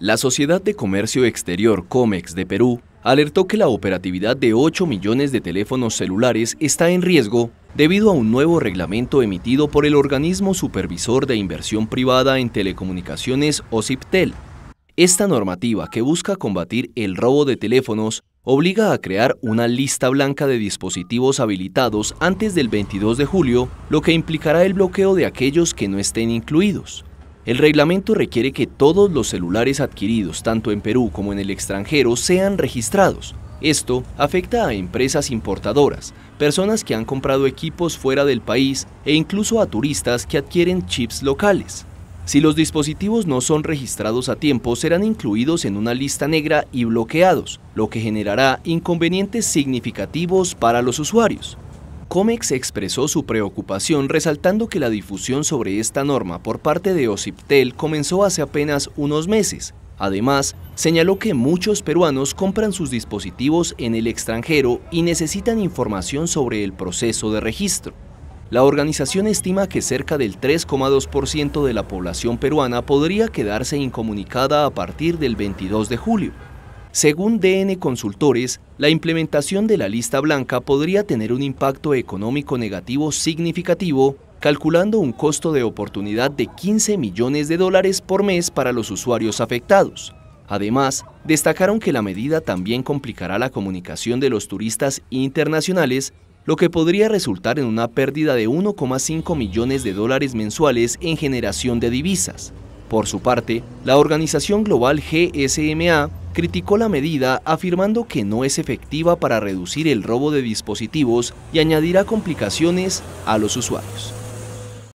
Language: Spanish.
La Sociedad de Comercio Exterior COMEX de Perú alertó que la operatividad de 8 millones de teléfonos celulares está en riesgo debido a un nuevo reglamento emitido por el Organismo Supervisor de Inversión Privada en Telecomunicaciones, OCIPTEL. Esta normativa, que busca combatir el robo de teléfonos, obliga a crear una lista blanca de dispositivos habilitados antes del 22 de julio, lo que implicará el bloqueo de aquellos que no estén incluidos. El reglamento requiere que todos los celulares adquiridos tanto en Perú como en el extranjero sean registrados. Esto afecta a empresas importadoras, personas que han comprado equipos fuera del país e incluso a turistas que adquieren chips locales. Si los dispositivos no son registrados a tiempo, serán incluidos en una lista negra y bloqueados, lo que generará inconvenientes significativos para los usuarios. Comex expresó su preocupación resaltando que la difusión sobre esta norma por parte de OCIPTEL comenzó hace apenas unos meses. Además, señaló que muchos peruanos compran sus dispositivos en el extranjero y necesitan información sobre el proceso de registro. La organización estima que cerca del 3,2% de la población peruana podría quedarse incomunicada a partir del 22 de julio, según DN Consultores, la implementación de la lista blanca podría tener un impacto económico negativo significativo, calculando un costo de oportunidad de 15 millones de dólares por mes para los usuarios afectados. Además, destacaron que la medida también complicará la comunicación de los turistas internacionales, lo que podría resultar en una pérdida de 1,5 millones de dólares mensuales en generación de divisas. Por su parte, la organización global GSMA criticó la medida afirmando que no es efectiva para reducir el robo de dispositivos y añadirá complicaciones a los usuarios.